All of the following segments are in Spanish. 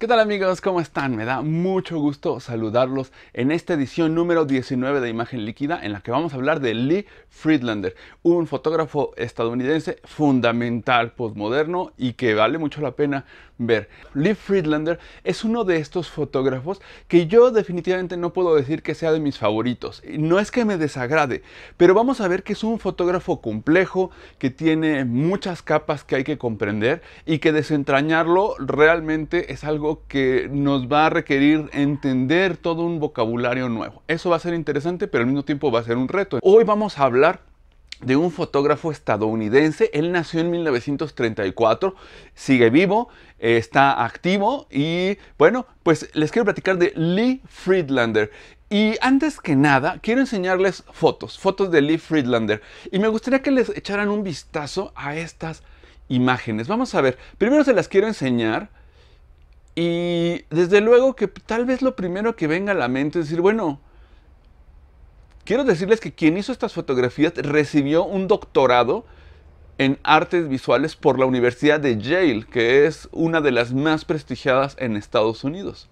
¿Qué tal amigos? ¿Cómo están? Me da mucho gusto saludarlos en esta edición número 19 de Imagen Líquida en la que vamos a hablar de Lee Friedlander, un fotógrafo estadounidense fundamental, postmoderno y que vale mucho la pena ver. Lee Friedlander es uno de estos fotógrafos que yo definitivamente no puedo decir que sea de mis favoritos. No es que me desagrade, pero vamos a ver que es un fotógrafo complejo, que tiene muchas capas que hay que comprender y que desentrañarlo realmente es algo que nos va a requerir entender todo un vocabulario nuevo. Eso va a ser interesante, pero al mismo tiempo va a ser un reto. Hoy vamos a hablar de un fotógrafo estadounidense. Él nació en 1934, sigue vivo, eh, está activo y bueno, pues les quiero platicar de Lee Friedlander. Y antes que nada, quiero enseñarles fotos, fotos de Lee Friedlander. Y me gustaría que les echaran un vistazo a estas imágenes. Vamos a ver, primero se las quiero enseñar y desde luego que tal vez lo primero que venga a la mente es decir, bueno, quiero decirles que quien hizo estas fotografías recibió un doctorado en artes visuales por la Universidad de Yale, que es una de las más prestigiadas en Estados Unidos.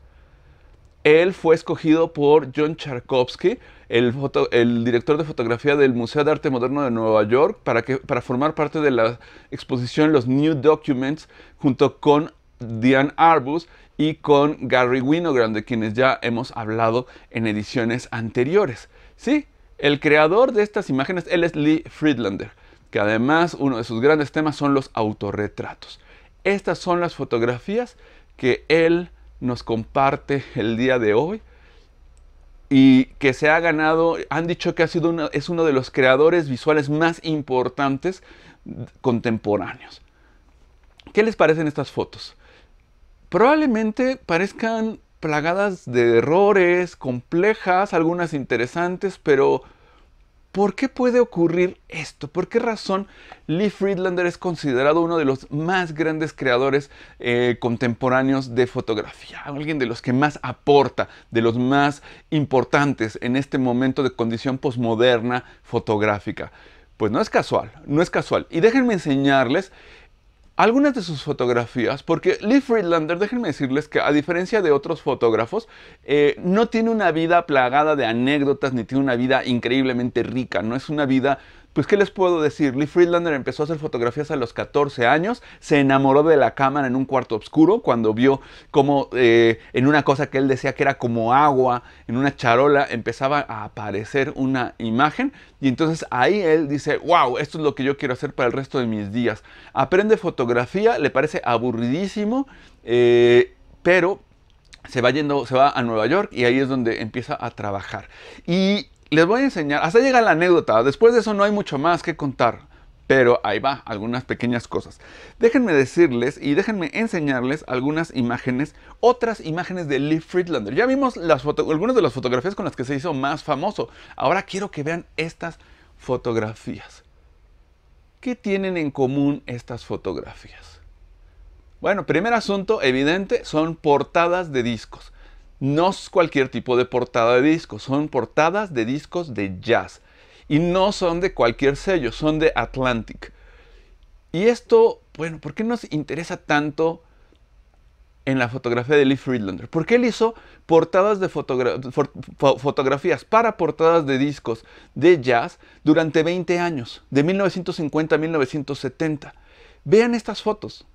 Él fue escogido por John Charkovsky, el, director de fotografía del Museo de Arte Moderno de Nueva York, para, que, para formar parte de la exposición Los New Documents, junto con Diane Arbus y con Gary Winogrand, de quienes ya hemos hablado en ediciones anteriores. Sí, el creador de estas imágenes, él es Lee Friedlander, que además uno de sus grandes temas son los autorretratos. Estas son las fotografías que él nos comparte el día de hoy y que se ha ganado, han dicho que ha sido es uno de los creadores visuales más importantes contemporáneos. ¿Qué les parecen estas fotos? probablemente parezcan plagadas de errores, complejas, algunas interesantes, pero ¿por qué puede ocurrir esto? ¿Por qué razón Lee Friedlander es considerado uno de los más grandes creadores eh, contemporáneos de fotografía? Alguien de los que más aporta, de los más importantes en este momento de condición posmoderna fotográfica. Pues no es casual, no es casual. Y déjenme enseñarles algunas de sus fotografías, porque Lee Friedlander, déjenme decirles que a diferencia de otros fotógrafos, eh, no tiene una vida plagada de anécdotas, ni tiene una vida increíblemente rica, no es una vida pues, ¿qué les puedo decir? Lee Friedlander empezó a hacer fotografías a los 14 años, se enamoró de la cámara en un cuarto oscuro cuando vio cómo eh, en una cosa que él decía que era como agua, en una charola, empezaba a aparecer una imagen y entonces ahí él dice, wow, esto es lo que yo quiero hacer para el resto de mis días. Aprende fotografía, le parece aburridísimo, eh, pero se va yendo, se va a Nueva York y ahí es donde empieza a trabajar. Y les voy a enseñar, hasta llega la anécdota, después de eso no hay mucho más que contar, pero ahí va, algunas pequeñas cosas. Déjenme decirles y déjenme enseñarles algunas imágenes, otras imágenes de Lee Friedlander. Ya vimos algunas de las fotografías con las que se hizo más famoso, ahora quiero que vean estas fotografías. ¿Qué tienen en común estas fotografías? Bueno, primer asunto evidente son portadas de discos. No es cualquier tipo de portada de discos, son portadas de discos de jazz. Y no son de cualquier sello, son de Atlantic. Y esto, bueno, ¿por qué nos interesa tanto en la fotografía de Lee Friedlander? Porque él hizo portadas de fotografías para portadas de discos de jazz durante 20 años, de 1950 a 1970. Vean estas fotos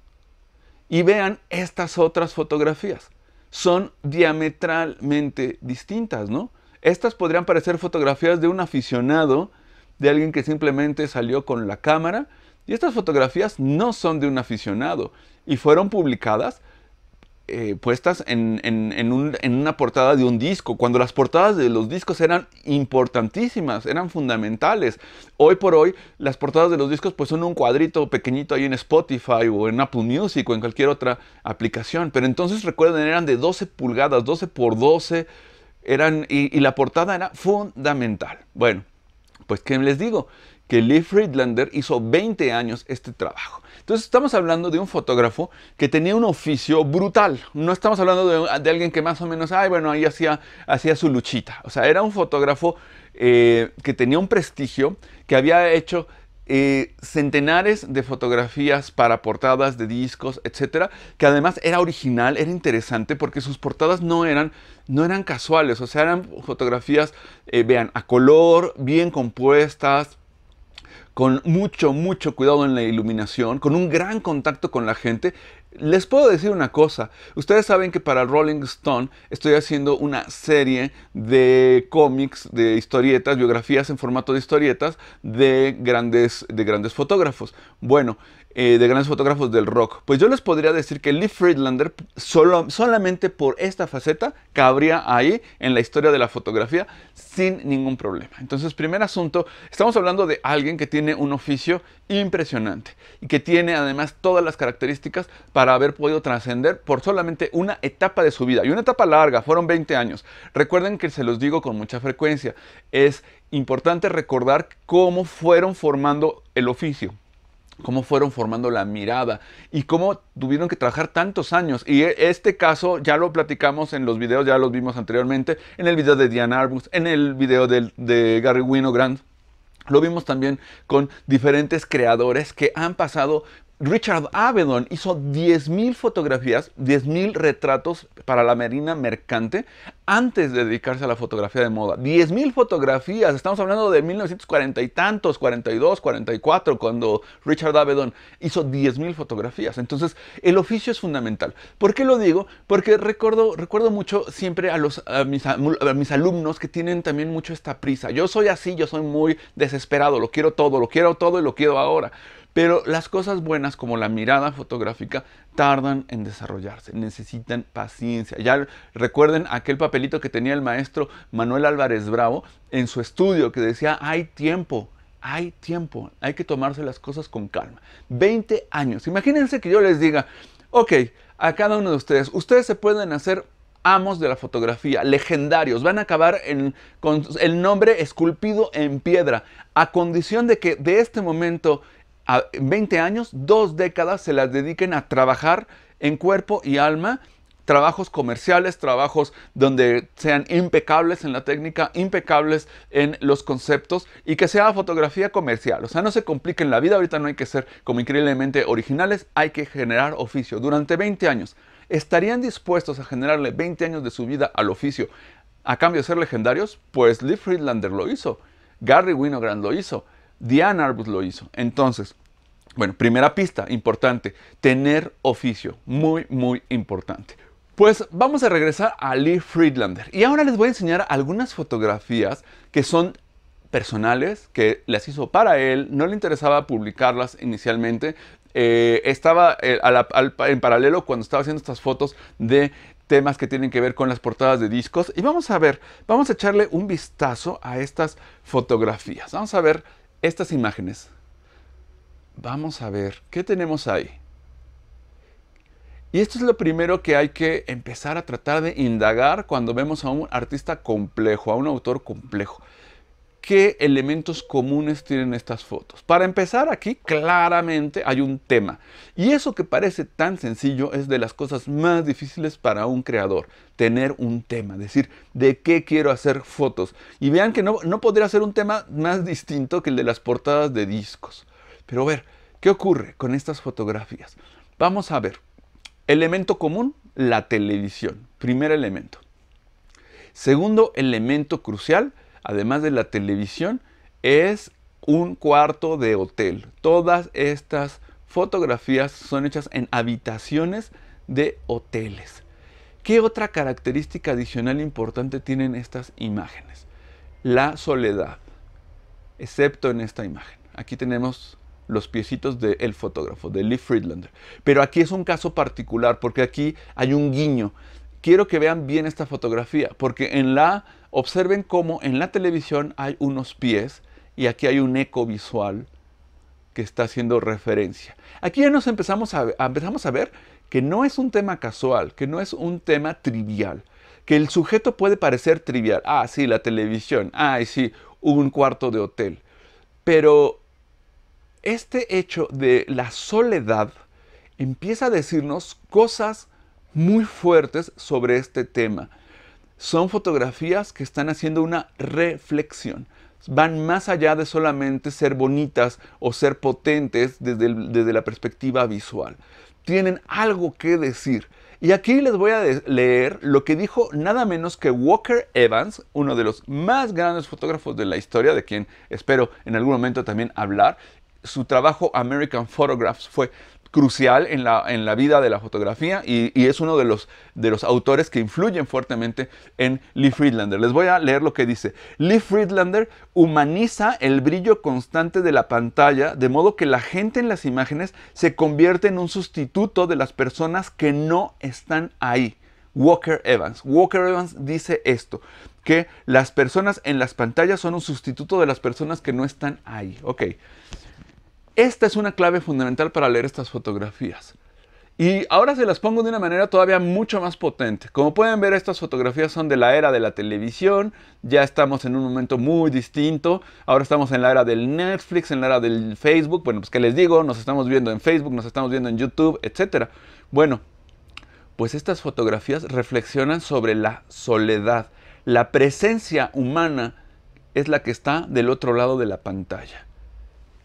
y vean estas otras fotografías son diametralmente distintas, ¿no? Estas podrían parecer fotografías de un aficionado, de alguien que simplemente salió con la cámara, y estas fotografías no son de un aficionado, y fueron publicadas eh, puestas en, una portada de un disco, cuando las portadas de los discos eran importantísimas, eran fundamentales. Hoy por hoy las portadas de los discos pues son un cuadrito pequeñito ahí en Spotify o en Apple Music o en cualquier otra aplicación, pero entonces recuerden eran de 12 pulgadas, 12 por 12, eran, y, y la portada era fundamental. Bueno, pues ¿qué les digo? Que Lee Friedlander hizo 20 años este trabajo. Entonces estamos hablando de un fotógrafo que tenía un oficio brutal. No estamos hablando de, alguien que más o menos, ay, bueno, ahí hacía, hacía su luchita. O sea, era un fotógrafo eh, que tenía un prestigio, que había hecho eh, centenares de fotografías para portadas de discos, etcétera, que además era original, era interesante porque sus portadas no eran, no eran casuales, o sea, eran fotografías, eh, vean, a color, bien compuestas, con mucho, mucho cuidado en la iluminación, con un gran contacto con la gente. Les puedo decir una cosa, ustedes saben que para Rolling Stone estoy haciendo una serie de cómics, de historietas, biografías en formato de historietas de grandes, de grandes fotógrafos. Bueno, eh, de grandes fotógrafos del rock. Pues yo les podría decir que Lee Friedlander solo, solamente por esta faceta cabría ahí en la historia de la fotografía sin ningún problema. Entonces, primer asunto, estamos hablando de alguien que tiene un oficio impresionante y que tiene además todas las características para haber podido trascender por solamente una etapa de su vida. Y una etapa larga, fueron 20 años. Recuerden que se los digo con mucha frecuencia, es importante recordar cómo fueron formando el oficio cómo fueron formando la mirada y cómo tuvieron que trabajar tantos años. Y e, este caso ya lo platicamos en los videos, ya los vimos anteriormente, en el video de Diane Arbus, en el video de, de Gary Winogrand. Lo vimos también con diferentes creadores que han pasado Richard Avedon hizo 10.000 fotografías, 10.000 retratos para la Marina Mercante antes de dedicarse a la fotografía de moda. 10.000 fotografías, estamos hablando de 1940 y tantos, 42, 44, cuando Richard Avedon hizo 10.000 fotografías. Entonces, el oficio es fundamental. ¿Por qué lo digo? Porque recuerdo, recuerdo mucho siempre a, mis, a mis alumnos que tienen también mucho esta prisa. Yo soy así, yo soy muy desesperado, lo quiero todo, lo quiero todo y lo quiero ahora. Pero las cosas buenas como la mirada fotográfica tardan en desarrollarse, necesitan paciencia. Ya recuerden aquel papelito que tenía el maestro Manuel Álvarez Bravo en su estudio que decía, hay tiempo, hay tiempo, hay que tomarse las cosas con calma. 20 años. Imagínense que yo les diga, ok, a cada uno de ustedes, ustedes se pueden hacer amos de la fotografía, legendarios, van a acabar con el nombre esculpido en piedra, a condición de que de este momento a 20 años, dos décadas se las dediquen a trabajar en cuerpo y alma, trabajos comerciales, trabajos donde sean impecables en la técnica, impecables en los conceptos y que sea fotografía comercial. O sea, no se compliquen la vida, ahorita no hay que ser como increíblemente originales, hay que generar oficio durante 20 años. ¿Estarían dispuestos a generarle 20 años de su vida al oficio a cambio de ser legendarios? Pues Lee Friedlander lo hizo, Gary Winogrand lo hizo. Diane Arbus lo hizo. Entonces, bueno, primera pista importante, tener oficio, muy, muy importante. Pues vamos a regresar a Lee Friedlander y ahora les voy a enseñar algunas fotografías que son personales, que las hizo para él, no le interesaba publicarlas inicialmente, eh, estaba eh, en paralelo cuando estaba haciendo estas fotos de temas que tienen que ver con las portadas de discos y vamos a ver, vamos a echarle un vistazo a estas fotografías, vamos a ver estas imágenes, vamos a ver qué tenemos ahí. Y esto es lo primero que hay que empezar a tratar de indagar cuando vemos a un artista complejo, a un autor complejo. ¿Qué elementos comunes tienen estas fotos? Para empezar aquí, claramente hay un tema. Y eso que parece tan sencillo es de las cosas más difíciles para un creador. Tener un tema, decir, ¿de qué quiero hacer fotos? Y vean que no, no podría ser un tema más distinto que el de las portadas de discos. Pero a ver, ¿qué ocurre con estas fotografías? Vamos a ver. Elemento común, la televisión. Primer elemento. Segundo elemento crucial, además de la televisión, es un cuarto de hotel. Todas estas fotografías son hechas en habitaciones de hoteles. ¿Qué otra característica adicional importante tienen estas imágenes? La soledad, excepto en esta imagen. Aquí tenemos los piecitos del fotógrafo, de Lee Friedlander. Pero aquí es un caso particular porque aquí hay un guiño. Quiero que vean bien esta fotografía porque en la Observen cómo en la televisión hay unos pies y aquí hay un eco visual que está haciendo referencia. Aquí ya nos empezamos a, empezamos a ver que no es un tema casual, que no es un tema trivial, que el sujeto puede parecer trivial. Ah, sí, la televisión. Ah, sí, un cuarto de hotel. Pero este hecho de la soledad empieza a decirnos cosas muy fuertes sobre este tema son fotografías que están haciendo una reflexión. Van más allá de solamente ser bonitas o ser potentes desde, desde la perspectiva visual. Tienen algo que decir. Y aquí les voy a leer lo que dijo nada menos que Walker Evans, uno de los más grandes fotógrafos de la historia, de quien espero en algún momento también hablar. Su trabajo American Photographs fue crucial en la, en la vida de la fotografía y, es uno de los, de los autores que influyen fuertemente en Lee Friedlander. Les voy a leer lo que dice. Lee Friedlander humaniza el brillo constante de la pantalla de modo que la gente en las imágenes se convierte en un sustituto de las personas que no están ahí. Walker Evans. Walker Evans dice esto, que las personas en las pantallas son un sustituto de las personas que no están ahí. Ok. Esta es una clave fundamental para leer estas fotografías. Y ahora se las pongo de una manera todavía mucho más potente. Como pueden ver, estas fotografías son de la era de la televisión. Ya estamos en un momento muy distinto. Ahora estamos en la era del Netflix, en la era del Facebook. Bueno, pues que les digo, nos estamos viendo en Facebook, nos estamos viendo en YouTube, etc. Bueno, pues estas fotografías reflexionan sobre la soledad. La presencia humana es la que está del otro lado de la pantalla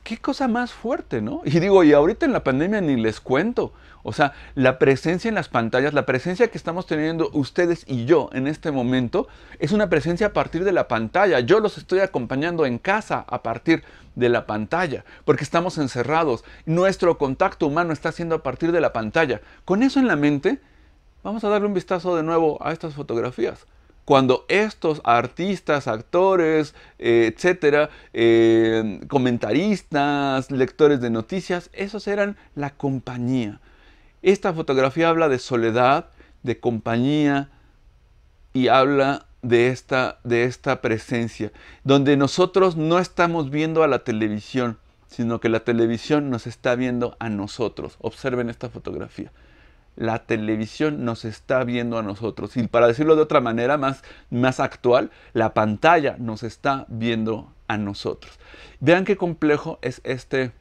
qué cosa más fuerte, ¿no? Y digo, y ahorita en la pandemia ni les cuento. O sea, la presencia en las pantallas, la presencia que estamos teniendo ustedes y yo en este momento, es una presencia a partir de la pantalla. Yo los estoy acompañando en casa a partir de la pantalla, porque estamos encerrados. Nuestro contacto humano está siendo a partir de la pantalla. Con eso en la mente, vamos a darle un vistazo de nuevo a estas fotografías cuando estos artistas, actores, eh, etcétera, eh, comentaristas, lectores de noticias, esos eran la compañía. Esta fotografía habla de soledad, de compañía y habla de esta, de esta presencia, donde nosotros no estamos viendo a la televisión, sino que la televisión nos está viendo a nosotros. Observen esta fotografía la televisión nos está viendo a nosotros. Y para decirlo de otra manera más, más actual, la pantalla nos está viendo a nosotros. Vean qué complejo es este,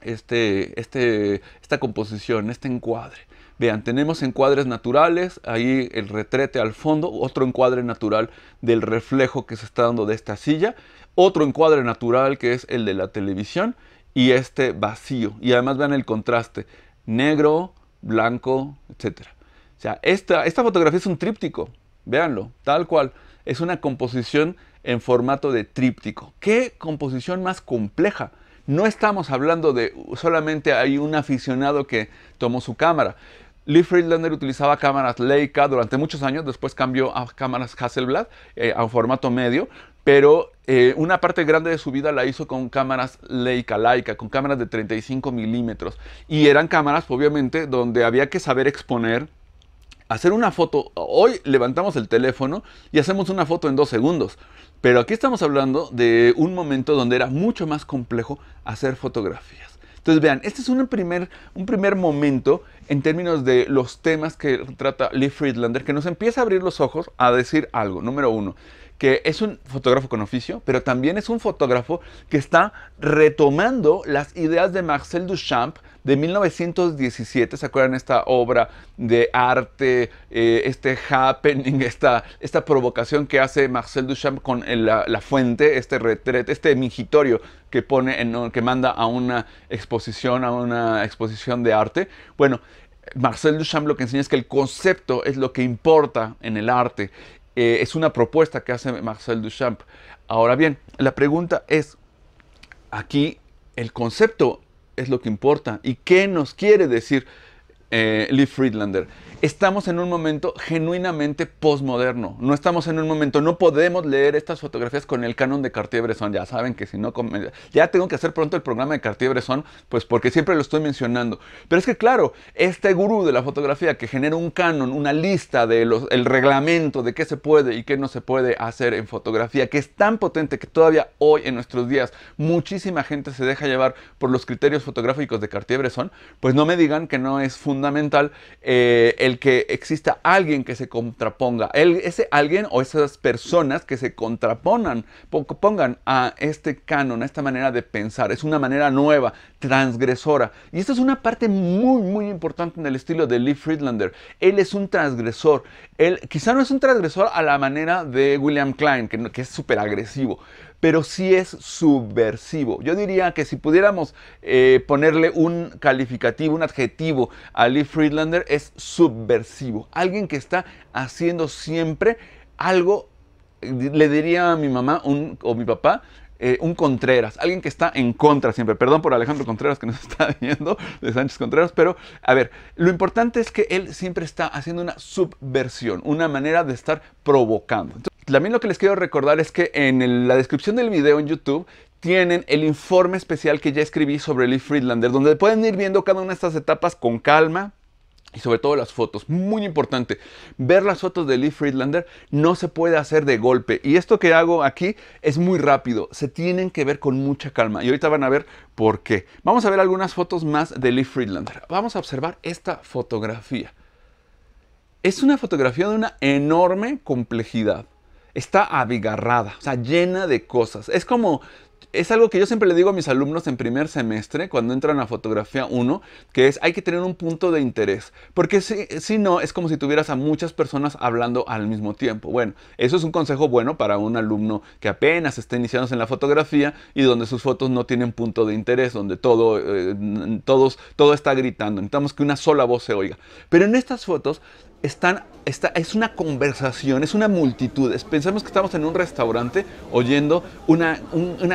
este, este, esta composición, este encuadre. Vean, tenemos encuadres naturales, ahí el retrete al fondo, otro encuadre natural del reflejo que se está dando de esta silla, otro encuadre natural que es el de la televisión y este vacío. Y además vean el contraste, negro, blanco, etcétera. O sea, esta, esta fotografía es un tríptico, véanlo, tal cual. Es una composición en formato de tríptico. ¿Qué composición más compleja? No estamos hablando de solamente hay un aficionado que tomó su cámara. Lee Friedlander utilizaba cámaras Leica durante muchos años, después cambió a cámaras Hasselblad eh, a un formato medio pero eh, una parte grande de su vida la hizo con cámaras Leica, Leica, con cámaras de 35 milímetros. Y eran cámaras, obviamente, donde había que saber exponer, hacer una foto. Hoy levantamos el teléfono y hacemos una foto en dos segundos. Pero aquí estamos hablando de un momento donde era mucho más complejo hacer fotografías. Entonces vean, este es un primer, un primer momento en términos de los temas que trata Lee Friedlander, que nos empieza a abrir los ojos a decir algo. Número uno, que es un fotógrafo con oficio, pero también es un fotógrafo que está retomando las ideas de Marcel Duchamp de 1917. ¿Se acuerdan esta obra de arte, eh, este happening, esta, esta provocación que hace Marcel Duchamp con eh, la, fuente, este retrete, este mingitorio que pone, que manda a una exposición, a una exposición de arte? Bueno, Marcel Duchamp lo que enseña es que el concepto es lo que importa en el arte eh, es una propuesta que hace Marcel Duchamp. Ahora bien, la pregunta es, aquí el concepto es lo que importa y qué nos quiere decir eh, Lee Friedlander. Estamos en un momento genuinamente posmoderno. No estamos en un momento, no podemos leer estas fotografías con el canon de Cartier-Bresson. Ya saben que si no, ya tengo que hacer pronto el programa de Cartier-Bresson, pues porque siempre lo estoy mencionando. Pero es que claro, este gurú de la fotografía que genera un canon, una lista del el reglamento de qué se puede y qué no se puede hacer en fotografía, que es tan potente que todavía hoy en nuestros días muchísima gente se deja llevar por los criterios fotográficos de Cartier-Bresson, pues no me digan que no es fundamental fundamental eh, el que exista alguien que se contraponga. ese alguien o esas personas que se contrapongan pongan a este canon, a esta manera de pensar. Es una manera nueva, transgresora. Y esta es una parte muy, muy importante en el estilo de Lee Friedlander. Él es un transgresor. Él quizá no es un transgresor a la manera de William Klein, que, que es súper agresivo, pero sí es subversivo. Yo diría que si pudiéramos eh, ponerle un calificativo, un adjetivo a Lee Friedlander, es subversivo. Alguien que está haciendo siempre algo, le diría a mi mamá un, o mi papá, eh, un Contreras, alguien que está en contra siempre. Perdón por Alejandro Contreras que nos está viendo, de Sánchez Contreras, pero a ver, lo importante es que él siempre está haciendo una subversión, una manera de estar provocando. También lo que les quiero recordar es que en la descripción del video en YouTube tienen el informe especial que ya escribí sobre Lee Friedlander, donde pueden ir viendo cada una de estas etapas con calma, y sobre todo las fotos, muy importante, ver las fotos de Lee Friedlander no se puede hacer de golpe. Y esto que hago aquí es muy rápido, se tienen que ver con mucha calma. Y ahorita van a ver por qué. Vamos a ver algunas fotos más de Lee Friedlander. Vamos a observar esta fotografía. Es una fotografía de una enorme complejidad está abigarrada, o sea, llena de cosas. Es como, es algo que yo siempre le digo a mis alumnos en primer semestre, cuando entran a fotografía 1, que es hay que tener un punto de interés, porque si, no, es como si tuvieras a muchas personas hablando al mismo tiempo. Bueno, eso es un consejo bueno para un alumno que apenas está iniciando en la fotografía y donde sus fotos no tienen punto de interés, donde todo, eh, todos, todo está gritando, necesitamos que una sola voz se oiga. Pero en estas fotos están, es una conversación, es una multitud. Pensamos que estamos en un restaurante oyendo una,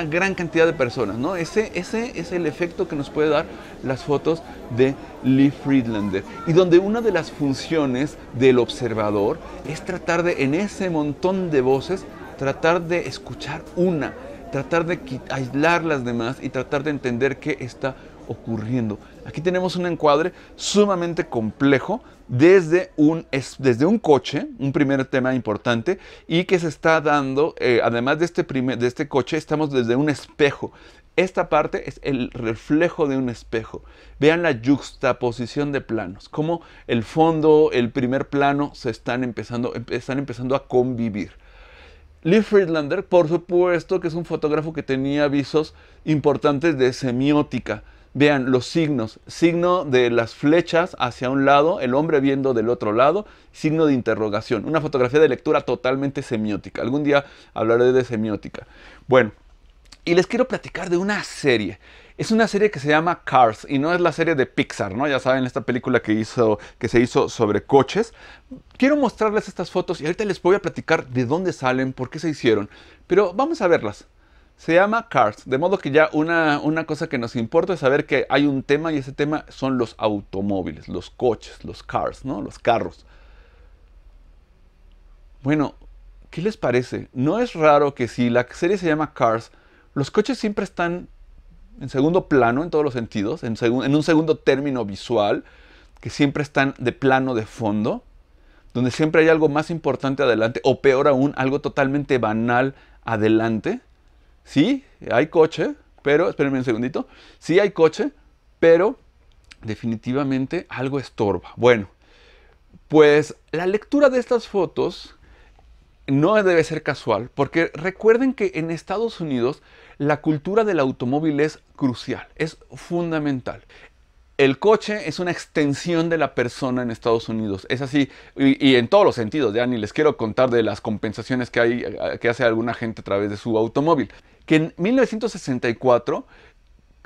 gran cantidad de personas, ¿no? Ese, es el efecto que nos puede dar las fotos de Lee Friedlander. Y donde una de las funciones del observador es tratar de, en ese montón de voces, tratar de escuchar una, tratar de aislar las demás y tratar de entender qué está ocurriendo. Aquí tenemos un encuadre sumamente complejo desde un, desde un coche, un primer tema importante, y que se está dando, eh, además de este, primer, de este coche, estamos desde un espejo. Esta parte es el reflejo de un espejo. Vean la juxtaposición de planos, cómo el fondo, el primer plano se están empezando, están empezando a convivir. Lee Friedlander, por supuesto, que es un fotógrafo que tenía avisos importantes de semiótica. Vean los signos, signo de las flechas hacia un lado, el hombre viendo del otro lado, signo de interrogación, una fotografía de lectura totalmente semiótica. Algún día hablaré de semiótica. Bueno, y les quiero platicar de una serie. Es una serie que se llama Cars y no es la serie de Pixar, ¿no? Ya saben, esta película que, hizo, que se hizo sobre coches. Quiero mostrarles estas fotos y ahorita les voy a platicar de dónde salen, por qué se hicieron. Pero vamos a verlas se llama Cars, de modo que ya una, cosa que nos importa es saber que hay un tema y ese tema son los automóviles, los coches, los cars, ¿no? Los carros. Bueno, ¿qué les parece? No es raro que si la serie se llama Cars, los coches siempre están en segundo plano en todos los sentidos, en, en un segundo término visual, que siempre están de plano de fondo, donde siempre hay algo más importante adelante, o peor aún, algo totalmente banal adelante Sí, hay coche, pero, espérenme un segundito, sí hay coche, pero definitivamente algo estorba. Bueno, pues la lectura de estas fotos no debe ser casual, porque recuerden que en Estados Unidos la cultura del automóvil es crucial, es fundamental. El coche es una extensión de la persona en Estados Unidos. Es así, y, en todos los sentidos. Ya ni les quiero contar de las compensaciones que eh, hace alguna gente a través de su automóvil que en 1964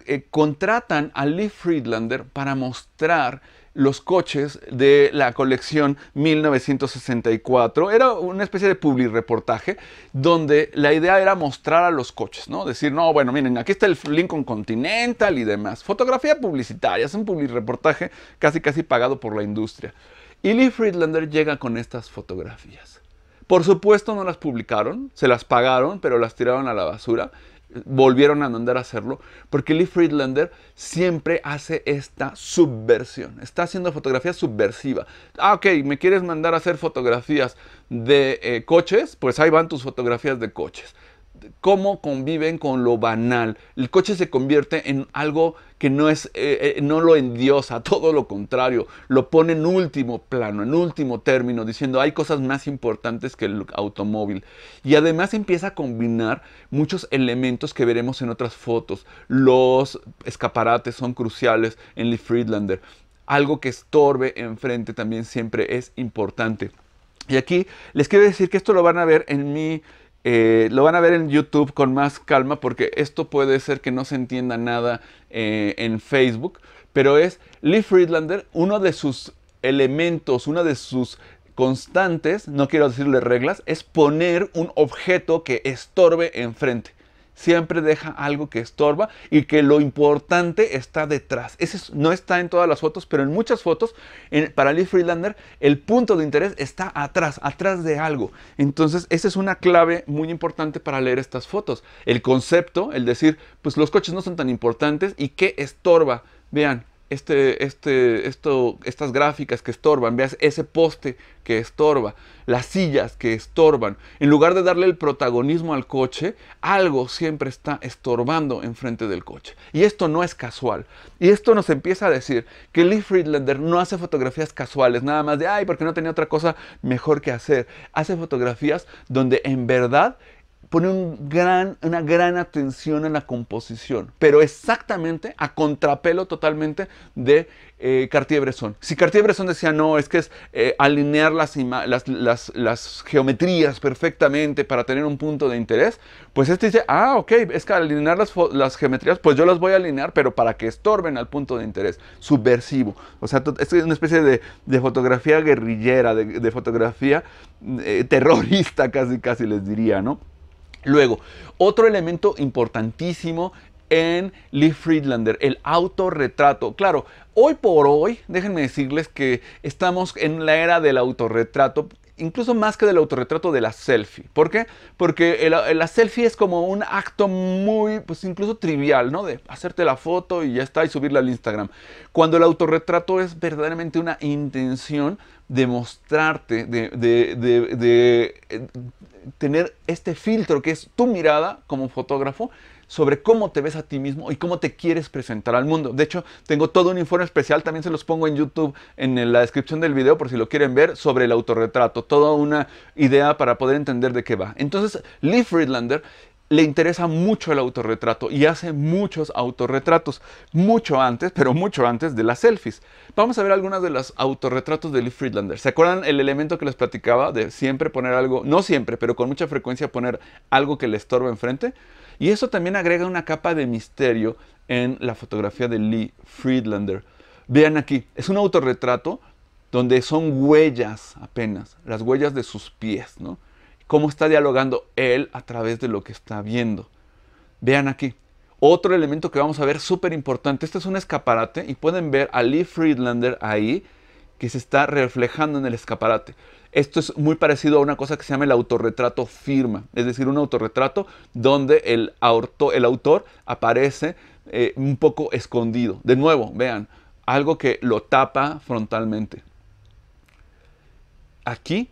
eh, contratan a Lee Friedlander para mostrar los coches de la colección 1964. Era una especie de public reportaje donde la idea era mostrar a los coches, ¿no? Decir, no, bueno, miren, aquí está el Lincoln Continental y demás. Fotografía publicitaria, es un public reportaje casi casi pagado por la industria. Y Lee Friedlander llega con estas fotografías. Por supuesto no las publicaron, se las pagaron, pero las tiraron a la basura. Volvieron a mandar a hacerlo, porque Lee Friedlander siempre hace esta subversión. Está haciendo fotografía subversiva. Ah, ok, me quieres mandar a hacer fotografías de eh, coches, pues ahí van tus fotografías de coches cómo conviven con lo banal. El coche se convierte en algo que no, es, eh, eh, lo endiosa, todo lo contrario, lo pone en último plano, en último término, diciendo hay cosas más importantes que el automóvil. Y además empieza a combinar muchos elementos que veremos en otras fotos. Los escaparates son cruciales en Lee Friedlander. Algo que estorbe enfrente también siempre es importante. Y aquí les quiero decir que esto lo van a ver en mi eh, lo van a ver en YouTube con más calma porque esto puede ser que no se entienda nada eh, en Facebook, pero es Lee Friedlander, uno de sus elementos, una de sus constantes, no quiero decirle reglas, es poner un objeto que estorbe enfrente siempre deja algo que estorba y que lo importante está detrás. Ese no está en todas las fotos, pero en muchas fotos, en, para Lee Freelander, el punto de interés está atrás, atrás de algo. Entonces, esa es una clave muy importante para leer estas fotos. El concepto, el decir, pues los coches no son tan importantes y qué estorba. Vean, este, este, esto, estas gráficas que estorban, veas ese poste que estorba, las sillas que estorban. En lugar de darle el protagonismo al coche, algo siempre está estorbando enfrente del coche. Y esto no es casual. Y esto nos empieza a decir que Lee Friedlander no hace fotografías casuales, nada más de, ay, porque no tenía otra cosa mejor que hacer. Hace fotografías donde en verdad pone una gran atención en la composición, pero exactamente a contrapelo totalmente de eh, Cartier-Bresson. Si Cartier-Bresson decía, no, es que es eh, alinear las, geometrías perfectamente para tener un punto de interés, pues este dice, ah, ok, es que alinear las, geometrías, pues yo las voy a alinear, pero para que estorben al punto de interés, subversivo. O sea, es una especie de, fotografía guerrillera, de, fotografía eh, terrorista, casi, casi les diría, ¿no? Luego, otro elemento importantísimo en Lee Friedlander, el autorretrato. Claro, hoy por hoy, déjenme decirles que estamos en la era del autorretrato incluso más que del autorretrato de la selfie. ¿Por qué? Porque la selfie es como un acto muy, pues incluso trivial, ¿no? De hacerte la foto y ya está y subirla al Instagram. Cuando el autorretrato es verdaderamente una intención de mostrarte, de, de, de eh, tener este filtro que es tu mirada como fotógrafo sobre cómo te ves a ti mismo y cómo te quieres presentar al mundo. De hecho, tengo todo un informe especial, también se los pongo en YouTube en la descripción del video por si lo quieren ver, sobre el autorretrato, toda una idea para poder entender de qué va. Entonces, Lee Friedlander le interesa mucho el autorretrato y hace muchos autorretratos, mucho antes, pero mucho antes de las selfies. Vamos a ver algunas de los autorretratos de Lee Friedlander. ¿Se acuerdan el elemento que les platicaba de siempre poner algo, no siempre, pero con mucha frecuencia poner algo que le estorba enfrente? Y eso también agrega una capa de misterio en la fotografía de Lee Friedlander. Vean aquí, es un autorretrato donde son huellas apenas, las huellas de sus pies, ¿no? Cómo está dialogando él a través de lo que está viendo. Vean aquí, otro elemento que vamos a ver súper importante. Este es un escaparate y pueden ver a Lee Friedlander ahí que se está reflejando en el escaparate. Esto es muy parecido a una cosa que se llama el autorretrato firma, es decir, un autorretrato donde el, autor, el autor aparece eh, un poco escondido. De nuevo, vean, algo que lo tapa frontalmente. Aquí,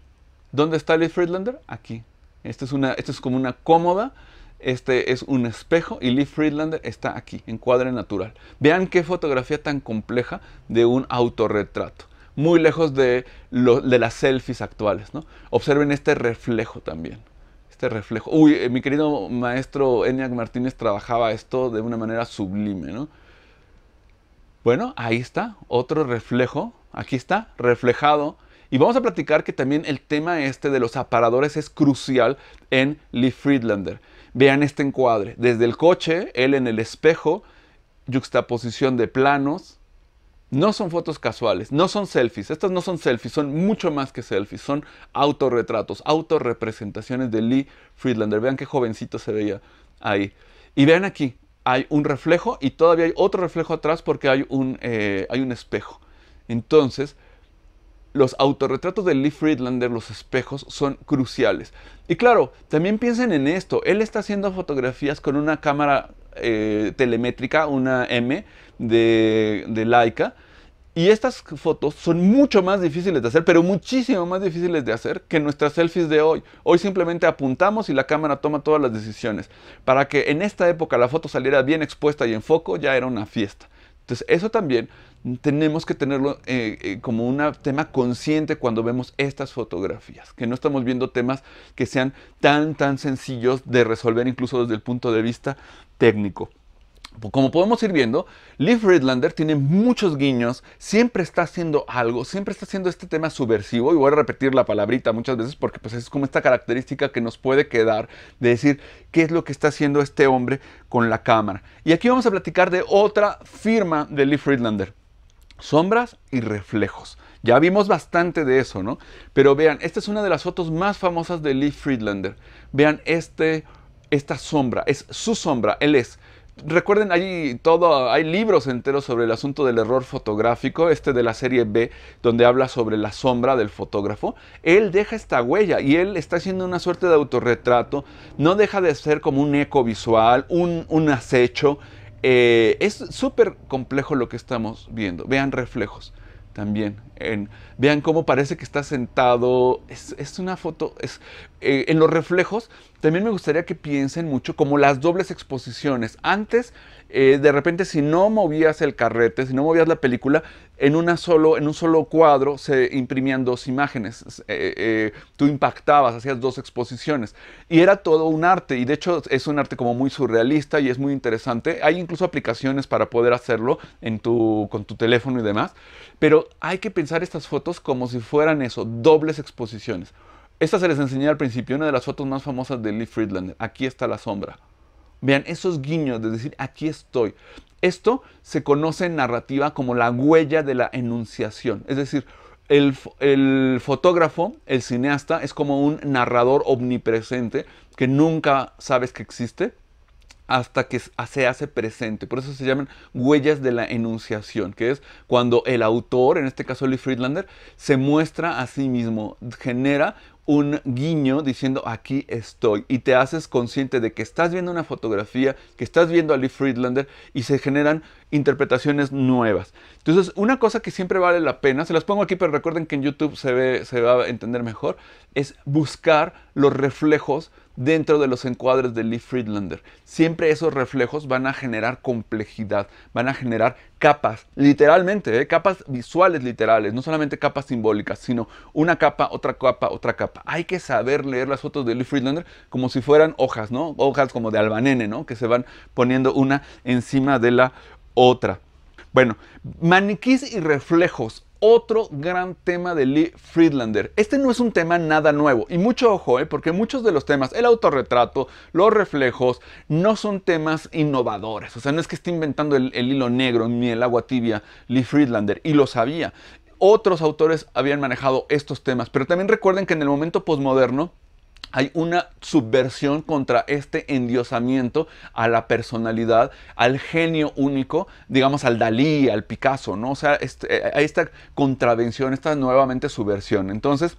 ¿dónde está Lee Friedlander? Aquí. Esto es, una, es como una cómoda, este es un espejo y Lee Friedlander está aquí, en cuadre natural. Vean qué fotografía tan compleja de un autorretrato muy lejos de, de las selfies actuales, ¿no? Observen este reflejo también, este reflejo. Uy, eh, mi querido maestro Eniac Martínez trabajaba esto de una manera sublime, Bueno, ahí está, otro reflejo, aquí está, reflejado. Y vamos a platicar que también el tema este de los aparadores es crucial en Lee Friedlander. Vean este encuadre, desde el coche, él en el espejo, juxtaposición de planos, no son fotos casuales, no son selfies, estas no son selfies, son mucho más que selfies, son autorretratos, autorrepresentaciones de Lee Friedlander. Vean qué jovencito se veía ahí. Y vean aquí, hay un reflejo y todavía hay otro reflejo atrás porque hay un, eh, hay un espejo. Entonces, los autorretratos de Lee Friedlander, los espejos, son cruciales. Y claro, también piensen en esto. Él está haciendo fotografías con una cámara eh, telemétrica, una M de, de Leica, y estas fotos son mucho más difíciles de hacer, pero muchísimo más difíciles de hacer que nuestras selfies de hoy. Hoy simplemente apuntamos y la cámara toma todas las decisiones. Para que en esta época la foto saliera bien expuesta y en foco, ya era una fiesta. Entonces eso también tenemos que tenerlo eh, eh, como un tema consciente cuando vemos estas fotografías, que no estamos viendo temas que sean tan, tan sencillos de resolver incluso desde el punto de vista técnico. Como podemos ir viendo, Lee Friedlander tiene muchos guiños, siempre está haciendo algo, siempre está haciendo este tema subversivo, y voy a repetir la palabrita muchas veces porque pues es como esta característica que nos puede quedar de decir qué es lo que está haciendo este hombre con la cámara. Y aquí vamos a platicar de otra firma de Lee Friedlander, sombras y reflejos. Ya vimos bastante de eso, ¿no? Pero vean, esta es una de las fotos más famosas de Lee Friedlander. Vean este, esta sombra, es su sombra, él es Recuerden, hay, todo, hay libros enteros sobre el asunto del error fotográfico, este de la serie B, donde habla sobre la sombra del fotógrafo. Él deja esta huella y él está haciendo una suerte de autorretrato, no deja de ser como un eco visual, un, acecho. Eh, es súper complejo lo que estamos viendo. Vean reflejos también. vean cómo parece que está sentado. Es, una foto. Es, eh, en los reflejos, también me gustaría que piensen mucho como las dobles exposiciones. Antes eh, de repente si no movías el carrete, si no movías la película, en, una solo, en un solo cuadro se imprimían dos imágenes, eh, eh, tú impactabas, hacías dos exposiciones. Y era todo un arte, y de hecho es un arte como muy surrealista y es muy interesante. Hay incluso aplicaciones para poder hacerlo en con tu teléfono y demás, pero hay que pensar estas fotos como si fueran eso, dobles exposiciones. Esta se les enseñó al principio, una de las fotos más famosas de Lee Friedlander. Aquí está la sombra. Vean esos guiños, de decir, aquí estoy. Esto se conoce en narrativa como la huella de la enunciación, es decir, el, el, fotógrafo, el cineasta, es como un narrador omnipresente que nunca sabes que existe hasta que se hace presente. Por eso se llaman huellas de la enunciación, que es cuando el autor, en este caso Lee Friedlander, se muestra a sí mismo, genera un guiño diciendo aquí estoy y te haces consciente de que estás viendo una fotografía, que estás viendo a Lee Friedlander y se generan interpretaciones nuevas. Entonces, una cosa que siempre vale la pena, se las pongo aquí, pero recuerden que en YouTube se, ve, se va a entender mejor, es buscar los reflejos dentro de los encuadres de Lee Friedlander. Siempre esos reflejos van a generar complejidad, van a generar capas, literalmente, eh, capas visuales literales, no solamente capas simbólicas, sino una capa, otra capa, otra capa. Hay que saber leer las fotos de Lee Friedlander como si fueran hojas, ¿no? Hojas como de albanene, ¿no? Que se van poniendo una encima de la otra. Bueno, maniquís y reflejos otro gran tema de Lee Friedlander. Este no es un tema nada nuevo y mucho ojo, eh, porque muchos de los temas, el autorretrato, los reflejos, no son temas innovadores. O sea, no es que esté inventando el, el hilo negro ni el agua tibia Lee Friedlander y lo sabía. Otros autores habían manejado estos temas, pero también recuerden que en el momento posmoderno hay una subversión contra este endiosamiento a la personalidad, al genio único, digamos al Dalí, al Picasso, ¿no? O sea, este, eh, hay esta contravención, esta nuevamente subversión. Entonces,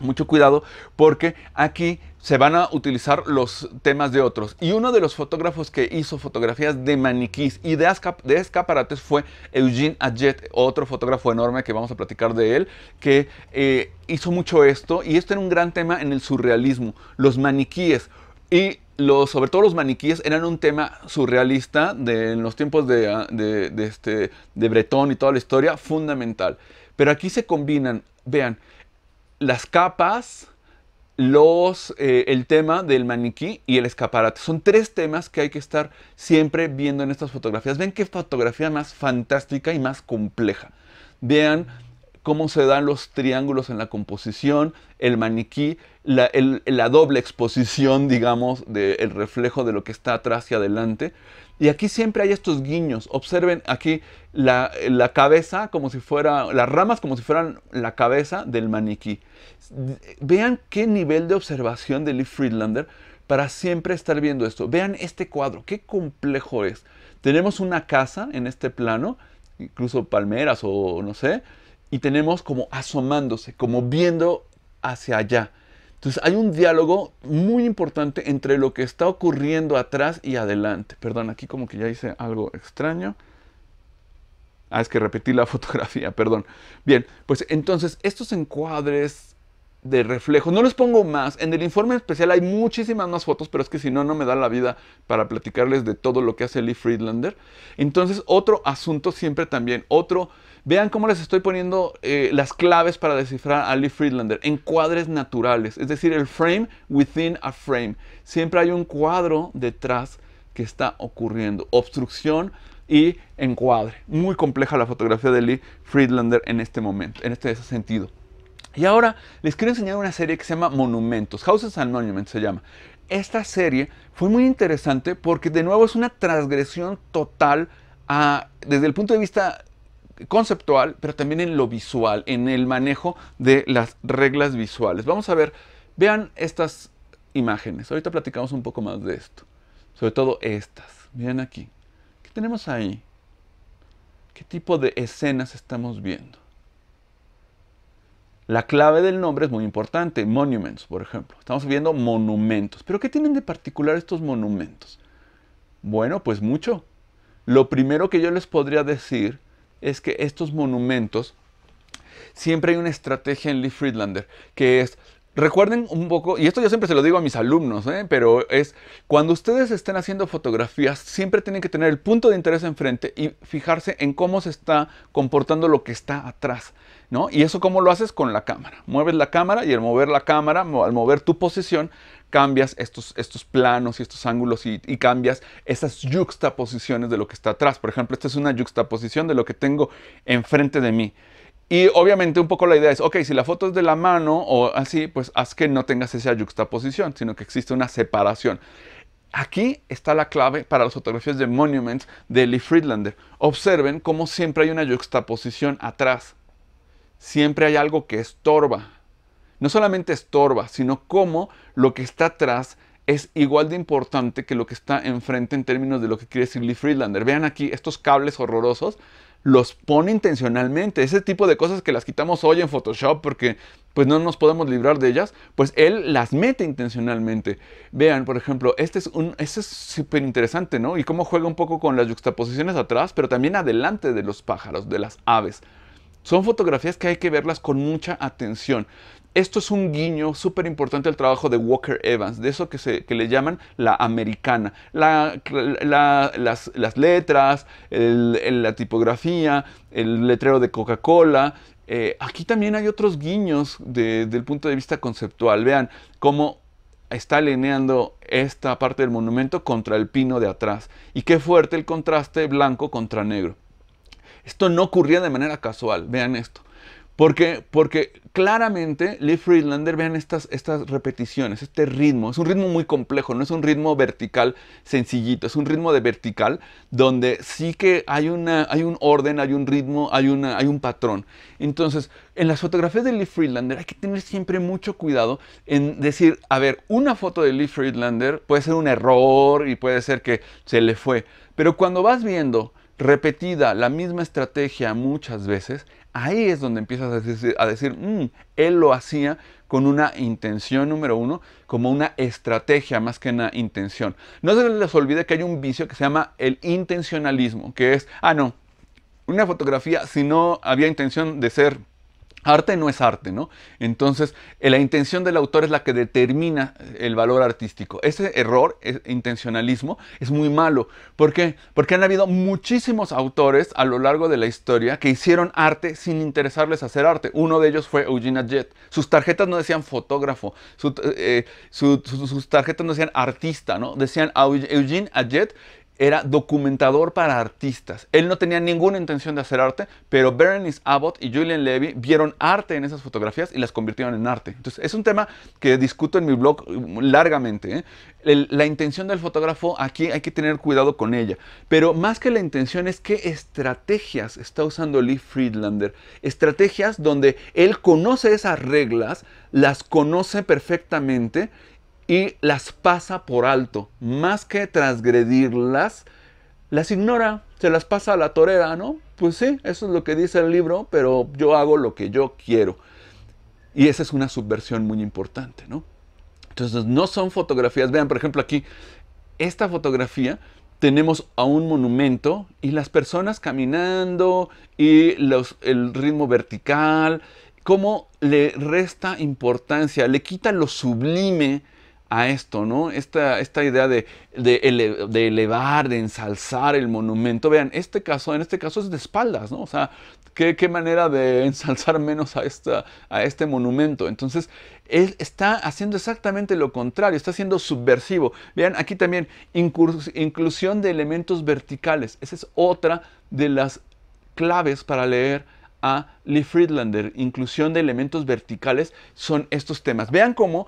mucho cuidado porque aquí se van a utilizar los temas de otros. Y uno de los fotógrafos que hizo fotografías de maniquís y de, de escaparates fue Eugene ajet otro fotógrafo enorme que vamos a platicar de él, que eh, hizo mucho esto. Y esto era un gran tema en el surrealismo, los maniquíes. Y los, sobre todo los maniquíes eran un tema surrealista de, en los tiempos de, ah, de, este, de Breton y toda la historia fundamental. Pero aquí se combinan, vean, las capas, los, eh, el tema del maniquí y el escaparate. Son tres temas que hay que estar siempre viendo en estas fotografías. Ven qué fotografía más fantástica y más compleja. Vean cómo se dan los triángulos en la composición, el maniquí, la, doble exposición, digamos, del reflejo de lo que está atrás y adelante. Y aquí siempre hay estos guiños. Observen aquí la, cabeza como si fuera, las ramas como si fueran la cabeza del maniquí. Vean qué nivel de observación de Lee Friedlander para siempre estar viendo esto. Vean este cuadro, qué complejo es. Tenemos una casa en este plano, incluso palmeras o no sé, y tenemos como asomándose, como viendo hacia allá. Entonces hay un diálogo muy importante entre lo que está ocurriendo atrás y adelante. Perdón, aquí como que ya hice algo extraño. Ah, es que repetí la fotografía, perdón. Bien, pues entonces estos encuadres de reflejo, no los pongo más. En el informe especial hay muchísimas más fotos, pero es que si no, no me da la vida para platicarles de todo lo que hace Lee Friedlander. Entonces, otro asunto siempre también, otro Vean cómo les estoy poniendo eh, las claves para descifrar a Lee Friedlander en cuadres naturales, es decir, el frame within a frame. Siempre hay un cuadro detrás que está ocurriendo, obstrucción y encuadre. Muy compleja la fotografía de Lee Friedlander en este momento, en este sentido. Y ahora les quiero enseñar una serie que se llama Monumentos, Houses and Monuments se llama. Esta serie fue muy interesante porque de nuevo es una transgresión total a, desde el punto de vista conceptual, pero también en lo visual, en el manejo de las reglas visuales. Vamos a ver, vean estas imágenes. Ahorita platicamos un poco más de esto. Sobre todo estas. Miren aquí. ¿Qué tenemos ahí? ¿Qué tipo de escenas estamos viendo? La clave del nombre es muy importante. Monuments, por ejemplo. Estamos viendo monumentos. ¿Pero qué tienen de particular estos monumentos? Bueno, pues mucho. Lo primero que yo les podría decir es que estos monumentos siempre hay una estrategia en Lee Friedlander, que es recuerden un poco, y esto yo siempre se lo digo a mis alumnos, ¿eh? pero es cuando ustedes estén haciendo fotografías, siempre tienen que tener el punto de interés enfrente y fijarse en cómo se está comportando lo que está atrás. ¿No? Y eso cómo lo haces con la cámara. Mueves la cámara y al mover la cámara, al mover tu posición, cambias estos, estos planos y estos ángulos y, y, cambias esas yuxtaposiciones de lo que está atrás. Por ejemplo, esta es una yuxtaposición de lo que tengo enfrente de mí. Y obviamente un poco la idea es, ok, si la foto es de la mano o así, pues haz que no tengas esa yuxtaposición, sino que existe una separación. Aquí está la clave para las fotografías de Monuments de Lee Friedlander. Observen cómo siempre hay una yuxtaposición atrás. Siempre hay algo que estorba. No solamente estorba, sino cómo lo que está atrás es igual de importante que lo que está enfrente en términos de lo que quiere decir Lee Friedlander. Vean aquí estos cables horrorosos los pone intencionalmente. Ese tipo de cosas que las quitamos hoy en Photoshop porque pues no nos podemos librar de ellas, pues él las mete intencionalmente. Vean, por ejemplo, este es un este es súper interesante, ¿no? Y cómo juega un poco con las juxtaposiciones atrás, pero también adelante de los pájaros, de las aves. Son fotografías que hay que verlas con mucha atención. Esto es un guiño súper importante al trabajo de Walker Evans, de eso que, se, le llaman la americana. las, letras, la tipografía, el letrero de Coca-Cola. Eh, aquí también hay otros guiños desde del punto de vista conceptual. Vean cómo está alineando esta parte del monumento contra el pino de atrás. Y qué fuerte el contraste blanco contra negro. Esto no ocurría de manera casual, vean esto. Porque, porque claramente Lee Friedlander, vean estas, estas repeticiones, este ritmo, es un ritmo muy complejo, no es un ritmo vertical sencillito, es un ritmo de vertical donde sí que hay, una, hay un orden, hay un ritmo, hay, una, hay un patrón. Entonces, en las fotografías de Lee Friedlander hay que tener siempre mucho cuidado en decir, a ver, una foto de Lee Friedlander puede ser un error y puede ser que se le fue, pero cuando vas viendo repetida la misma estrategia muchas veces, ahí es donde empiezas a decir, mm, él lo hacía con una intención número uno, como una estrategia más que una intención. No se les olvide que hay un vicio que se llama el intencionalismo, que es, ah, no, una fotografía si no había intención de ser Arte no es arte, ¿no? Entonces, eh, la intención del autor es la que determina el valor artístico. Ese error, e, intencionalismo, es muy malo. ¿Por qué? Porque han habido muchísimos autores a lo largo de la historia que hicieron arte sin interesarles hacer arte. Uno de ellos fue Eugene Jet. Sus tarjetas no decían fotógrafo, eh, sus tarjetas no decían artista, ¿no? Decían Eugene Ajet era documentador para artistas. Él no tenía ninguna intención de hacer arte, pero Berenice Abbott y Julian Levy vieron arte en esas fotografías y las convirtieron en arte. Entonces, es un tema que discuto en mi blog mm, largamente. ¿eh? la intención del fotógrafo aquí hay que tener cuidado con ella. Pero más que la intención es qué estrategias está usando Lee Friedlander. Estrategias donde él conoce esas reglas, las conoce perfectamente y las pasa por alto. Más que transgredirlas, las ignora, se las pasa a la torera, ¿no? Pues sí, eso es lo que dice el libro, pero yo hago lo que yo quiero. Y esa es una subversión muy importante, ¿no? Entonces, no son fotografías. Vean, por ejemplo, aquí, esta fotografía tenemos a un monumento y las personas caminando y los, el ritmo vertical, cómo le resta importancia, le quita lo sublime a esto, ¿no? Esta, esta idea de, de, elevar, de ensalzar el monumento. Vean, este caso, en este caso es de espaldas, ¿no? O sea, qué, qué manera de ensalzar menos a, esta, a este monumento. Entonces, él está haciendo exactamente lo contrario, está siendo subversivo. Vean, aquí también, inclusión de elementos verticales. Esa es otra de las claves para leer a Lee Friedlander, inclusión de elementos verticales, son estos temas. Vean cómo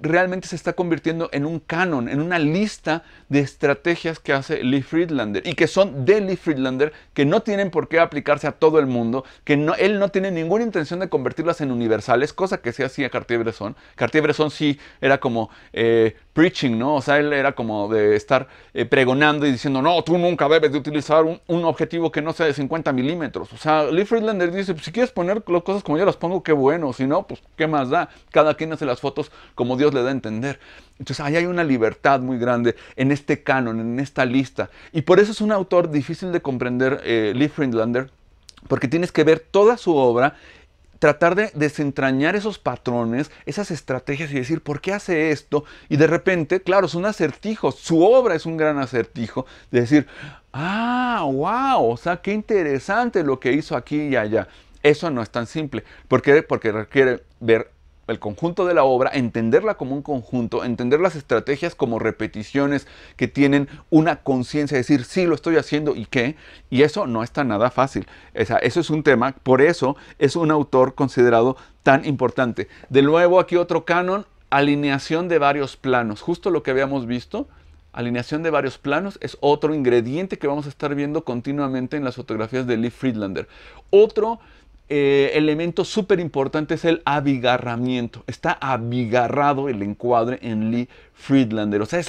realmente se está convirtiendo en un canon, en una lista de estrategias que hace Lee Friedlander y que son de Lee Friedlander, que no tienen por qué aplicarse a todo el mundo, que él no tiene ninguna intención de convertirlas en universales, cosa que sí hacía Cartier-Bresson. Cartier-Bresson sí era como eh, preaching, ¿no? O sea, él era como de estar eh, pregonando y diciendo, no, tú nunca debes de utilizar un, objetivo que no sea de 50 milímetros. O sea, Lee Friedlander dice, pues, si quieres poner las cosas como yo las pongo, qué bueno, si no, pues qué más da. Cada quien hace las fotos como Dios le da a entender. Entonces ahí hay una libertad muy grande en este canon, en esta lista. Y por eso es un autor difícil de comprender, eh, Lee Friedlander, porque tienes que ver toda su obra tratar de desentrañar esos patrones, esas estrategias y decir, ¿por qué hace esto? Y de repente, claro, es un acertijo, su obra es un gran acertijo, de decir, ah, wow, o sea, qué interesante lo que hizo aquí y allá. Eso no es tan simple, porque, porque requiere ver el conjunto de la obra, entenderla como un conjunto, entender las estrategias como repeticiones que tienen una conciencia, decir, sí, lo estoy haciendo y qué, y eso no está nada fácil. eso es un tema, por eso es un autor considerado tan importante. De nuevo, aquí otro canon, alineación de varios planos, justo lo que habíamos visto. Alineación de varios planos es otro ingrediente que vamos a estar viendo continuamente en las fotografías de Lee Friedlander. Otro eh, elemento súper importante es el abigarramiento. Está abigarrado el encuadre en Lee Friedlander. O sea,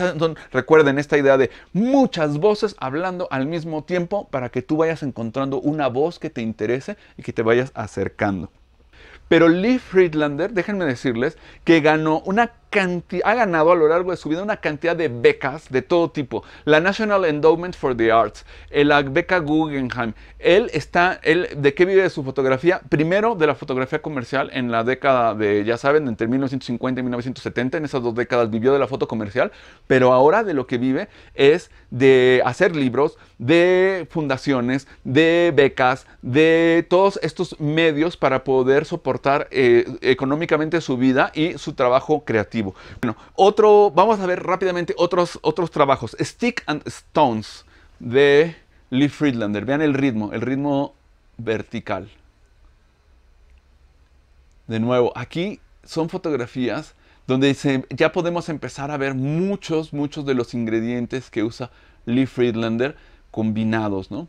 recuerden esta idea de muchas voces hablando al mismo tiempo para que tú vayas encontrando una voz que te interese y que te vayas acercando. Pero Lee Friedlander, déjenme decirles, que ganó una ha ganado a lo largo de su vida una cantidad de becas de todo tipo. La National Endowment for the Arts, eh, la beca Guggenheim. Él está, él, ¿de qué vive de su fotografía? Primero de la fotografía comercial en la década de, ya saben, entre 1950 y 1970, en esas dos décadas vivió de la foto comercial, pero ahora de lo que vive es de hacer libros, de fundaciones, de becas, de todos estos medios para poder soportar eh, económicamente su vida y su trabajo creativo. Bueno, otro, vamos a ver rápidamente otros, otros trabajos. Stick and Stones de Lee Friedlander. Vean el ritmo, el ritmo vertical. De nuevo, aquí son fotografías donde ya podemos empezar a ver muchos, muchos de los ingredientes que usa Lee Friedlander combinados, ¿no?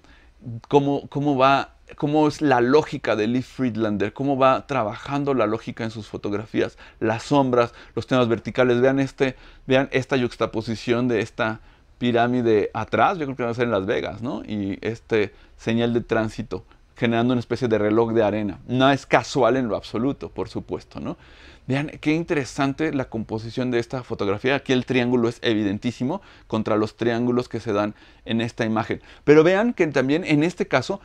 Cómo, cómo va cómo es la lógica de Lee Friedlander, cómo va trabajando la lógica en sus fotografías, las sombras, los temas verticales. Vean, este, vean esta yuxtaposición de esta pirámide atrás, yo creo que va a ser en Las Vegas, ¿no? Y este señal de tránsito generando una especie de reloj de arena. No es casual en lo absoluto, por supuesto, ¿no? Vean qué interesante la composición de esta fotografía. Aquí el triángulo es evidentísimo contra los triángulos que se dan en esta imagen. Pero vean que también en este caso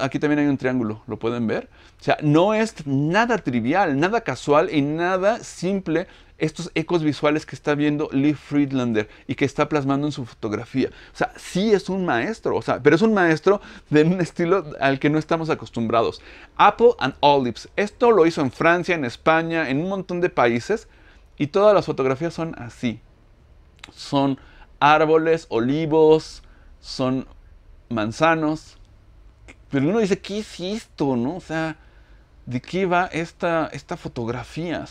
aquí también hay un triángulo, lo pueden ver. O sea, no es nada trivial, nada casual y nada simple estos ecos visuales que está viendo Lee Friedlander y que está plasmando en su fotografía. O sea, sí es un maestro, o sea, pero es un maestro de un estilo al que no estamos acostumbrados. Apple and Olives. Esto lo hizo en Francia, en España, en un montón de países y todas las fotografías son así. Son árboles, olivos, son manzanos, pero uno dice, ¿qué es esto? ¿No? sea, ¿de qué va esta, esta fotografía?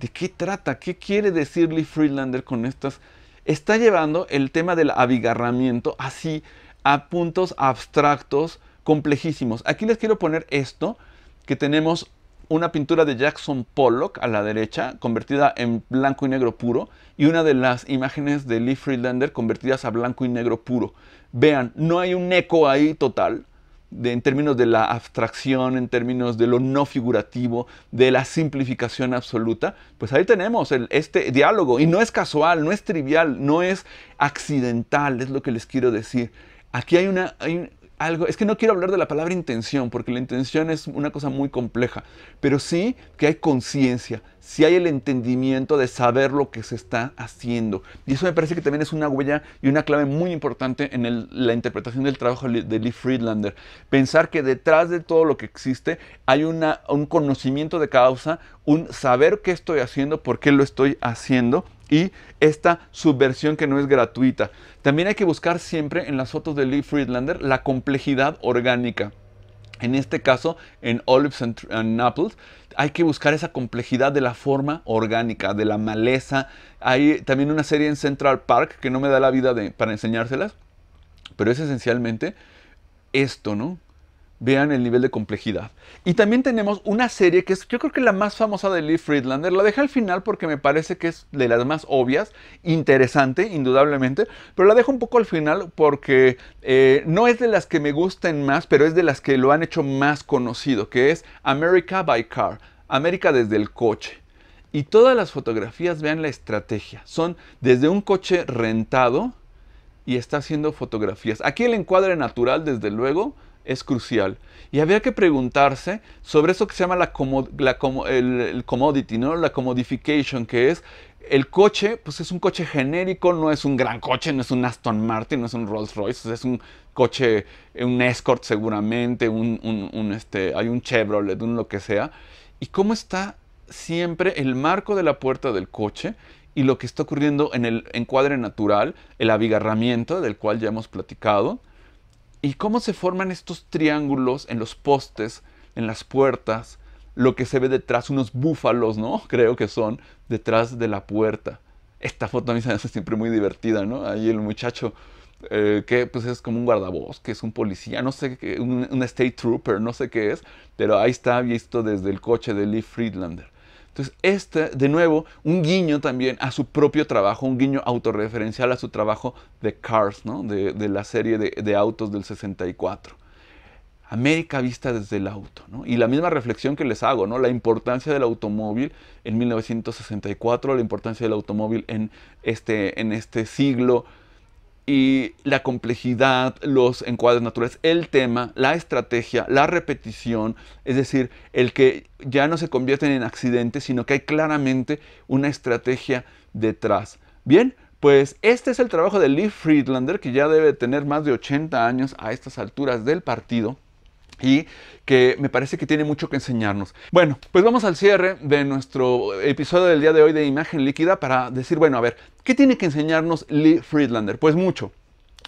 ¿de qué trata? ¿Qué quiere decir Lee Friedlander con estas? Está llevando el tema del abigarramiento así a puntos abstractos complejísimos. Aquí les quiero poner esto, que tenemos una pintura de Jackson Pollock a la derecha, convertida en blanco y negro puro, y una de las imágenes de Lee Friedlander convertidas a blanco y negro puro. Vean, no hay un eco ahí total, en términos de la abstracción, en términos de lo no figurativo, de la simplificación absoluta, pues ahí tenemos este diálogo. Y no es casual, no es trivial, no es accidental, es lo que les quiero decir. Aquí hay una, algo, es que no quiero hablar de la palabra intención, porque la intención es una cosa muy compleja, pero sí que hay conciencia, sí hay el entendimiento de saber lo que se está haciendo. Y eso me parece que también es una huella y una clave muy importante en la interpretación del trabajo de Lee Friedlander. Pensar que detrás de todo lo que existe hay un conocimiento de causa, un saber qué estoy haciendo, por qué lo estoy haciendo y esta subversión que no es gratuita. También hay que buscar siempre en las fotos de Lee Friedlander la complejidad orgánica. En este caso, en Olives and, Apples, hay que buscar esa complejidad de la forma orgánica, de la maleza. Hay también una serie en Central Park que no me da la vida para enseñárselas, pero es esencialmente esto, ¿no? Vean el nivel de complejidad. Y también tenemos una serie que es, yo creo que la más famosa de Lee Friedlander. La dejo al final porque me parece que es de las más obvias, interesante, indudablemente. Pero la dejo un poco al final porque eh, no es de las que me gusten más, pero es de las que lo han hecho más conocido, que es America by Car, América desde el coche. Y todas las fotografías, vean la estrategia. Son desde un coche rentado y está haciendo fotografías. Aquí el encuadre natural, desde luego es crucial. Y había que preguntarse sobre eso que se llama la, el, commodity, ¿no? la commodification, que es el coche, pues es un coche genérico, no es un gran coche, no es un Aston Martin, no es un Rolls Royce, es un coche, un Escort seguramente, este, hay un Chevrolet, un lo que sea. ¿Y cómo está siempre el marco de la puerta del coche y lo que está ocurriendo en el encuadre natural, el abigarramiento del cual ya hemos platicado? ¿Y cómo se forman estos triángulos en los postes, en las puertas? Lo que se ve detrás, unos búfalos, ¿no? Creo que son detrás de la puerta. Esta foto a mí se me hace siempre muy divertida, ¿no? Ahí el muchacho eh, que pues es como un que es un policía, no sé, un, un state trooper, no sé qué es, pero ahí está visto desde el coche de Lee Friedlander. Entonces, este, de nuevo, un guiño también a su propio trabajo, un guiño autorreferencial a su trabajo de Cars, ¿no? de, la serie de, autos del 64. América vista desde el auto, ¿no? Y la misma reflexión que les hago, ¿no? La importancia del automóvil en 1964, la importancia del automóvil en este, en este siglo y la complejidad, los encuadres naturales, el tema, la estrategia, la repetición, es decir, el que ya no se convierten en accidentes, sino que hay claramente una estrategia detrás. Bien, pues este es el trabajo de Lee Friedlander, que ya debe tener más de 80 años a estas alturas del partido y que me parece que tiene mucho que enseñarnos. Bueno, pues vamos al cierre de nuestro episodio del día de hoy de Imagen Líquida para decir, bueno, a ver, ¿qué tiene que enseñarnos Lee Friedlander? Pues mucho.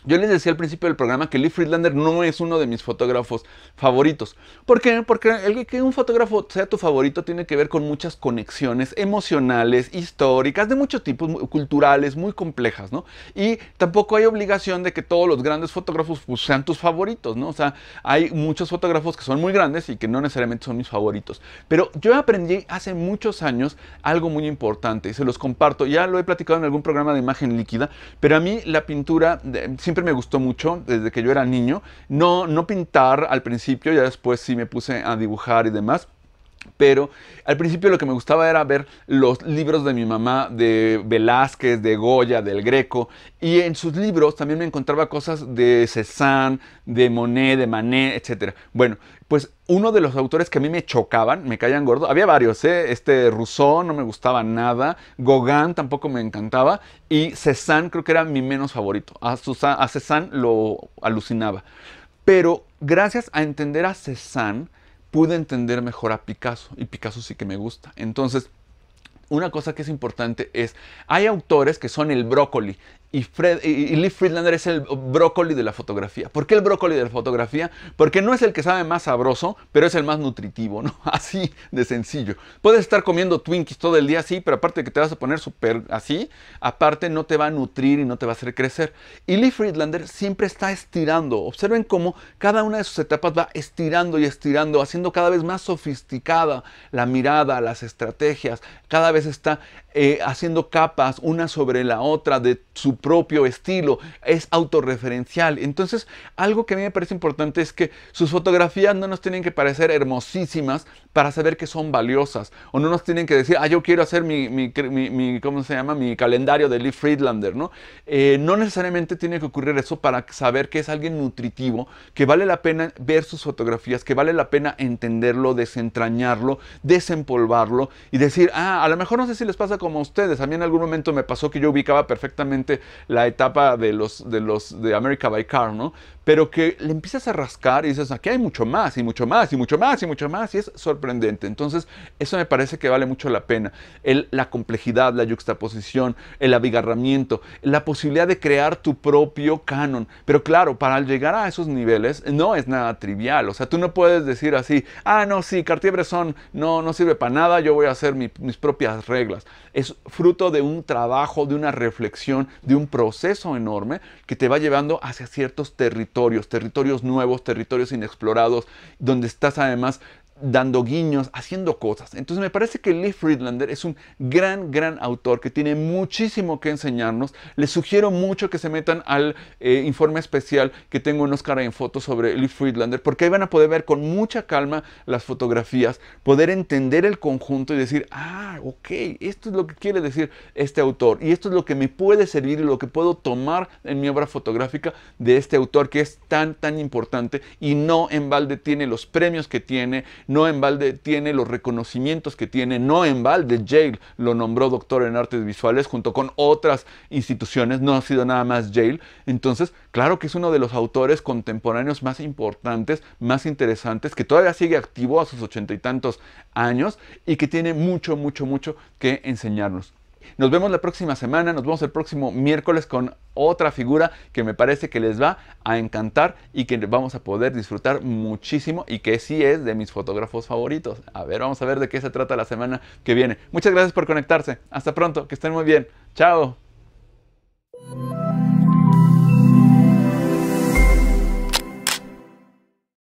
Yo les decía al principio del programa que Lee Friedlander no es uno de mis fotógrafos favoritos. ¿Por qué? Porque el que un fotógrafo sea tu favorito tiene que ver con muchas conexiones emocionales, históricas, de muchos tipos, culturales, muy complejas, ¿no? Y tampoco hay obligación de que todos los grandes fotógrafos pues, sean tus favoritos, ¿no? O sea, hay muchos fotógrafos que son muy grandes y que no necesariamente son mis favoritos. Pero yo aprendí hace muchos años algo muy importante y se los comparto. Ya lo he platicado en algún programa de imagen líquida, pero a mí la pintura de, me gustó mucho desde que yo era niño. No, no pintar al principio, ya después sí me puse a dibujar y demás. Pero al principio lo que me gustaba era ver los libros de mi mamá, de Velázquez, de Goya, del Greco. Y en sus libros también me encontraba cosas de Cézanne, de Monet, de Manet, etcétera Bueno, pues uno de los autores que a mí me chocaban, me caían gordo, había varios, ¿eh? este Rousseau no me gustaba nada, Gauguin tampoco me encantaba y Cézanne creo que era mi menos favorito, a, a Cézanne lo alucinaba. Pero gracias a entender a Cézanne pude entender mejor a Picasso y Picasso sí que me gusta. Entonces, una cosa que es importante es, hay autores que son el brócoli y, Lee Friedlander es el brócoli de la fotografía. ¿Por qué el brócoli de la fotografía? Porque no es el que sabe más sabroso, pero es el más nutritivo, ¿no? Así de sencillo. Puedes estar comiendo Twinkies todo el día, sí, pero aparte de que te vas a poner súper así, aparte no te va a nutrir y no te va a hacer crecer. Y Lee Friedlander siempre está estirando. Observen cómo cada una de sus etapas va estirando y estirando, haciendo cada vez más sofisticada la mirada, las estrategias, cada vez está eh, haciendo capas una sobre la otra de su propio estilo, es autorreferencial. Entonces, algo que a mí me parece importante es que sus fotografías no nos tienen que parecer hermosísimas para saber que son valiosas, o no nos tienen que decir, ah, yo quiero hacer mi, ¿cómo se llama? Mi calendario de Lee Friedlander, ¿no? Eh, no necesariamente tiene que ocurrir eso para saber que es alguien nutritivo, que vale la pena ver sus fotografías, que vale la pena entenderlo, desentrañarlo, desempolvarlo y decir, ah, a lo mejor no sé si les pasa como a ustedes. A mí en algún momento me pasó que yo ubicaba perfectamente la etapa de los de los de America by Car, ¿no? Pero que le empiezas a rascar y dices, aquí hay mucho más y mucho más y mucho más y mucho más y es sorprendente. Entonces, eso me parece que vale mucho la pena. El, la complejidad, la yuxtaposición, el abigarramiento, la posibilidad de crear tu propio canon. Pero claro, para llegar a esos niveles no es nada trivial. O sea, tú no puedes decir así, ah, no, sí, Cartier-Bresson no, no sirve para nada, yo voy a hacer mis propias reglas. Es fruto de un trabajo, de una reflexión, de un proceso enorme que te va llevando hacia ciertos territorios, territorios nuevos, territorios inexplorados, donde estás además dando guiños, haciendo cosas. Entonces me parece que Lee Friedlander es un gran, gran autor que tiene muchísimo que enseñarnos. Les sugiero mucho que se metan al eh, informe especial que tengo en Oscar en fotos sobre Lee Friedlander, porque ahí van a poder ver con mucha calma las fotografías, poder entender el conjunto y decir, ah, ok, esto es lo que quiere decir este autor y esto es lo que me puede servir y lo que puedo tomar en mi obra fotográfica de este autor que es tan, tan importante y no en balde tiene los premios que tiene, no en balde tiene los reconocimientos que tiene, no en balde Yale lo nombró doctor en artes visuales junto con otras instituciones, no ha sido nada más Yale. Entonces, claro que es uno de los autores contemporáneos más importantes, más interesantes, que todavía sigue activo a sus ochenta y tantos años y que tiene mucho, mucho, mucho que enseñarnos. Nos vemos la próxima semana, nos vemos el próximo miércoles con otra figura que me parece que les va a encantar y que vamos a poder disfrutar muchísimo y que sí es de mis fotógrafos favoritos. A ver, vamos a ver de qué se trata la semana que viene. Muchas gracias por conectarse. Hasta pronto, que estén muy bien. Chao.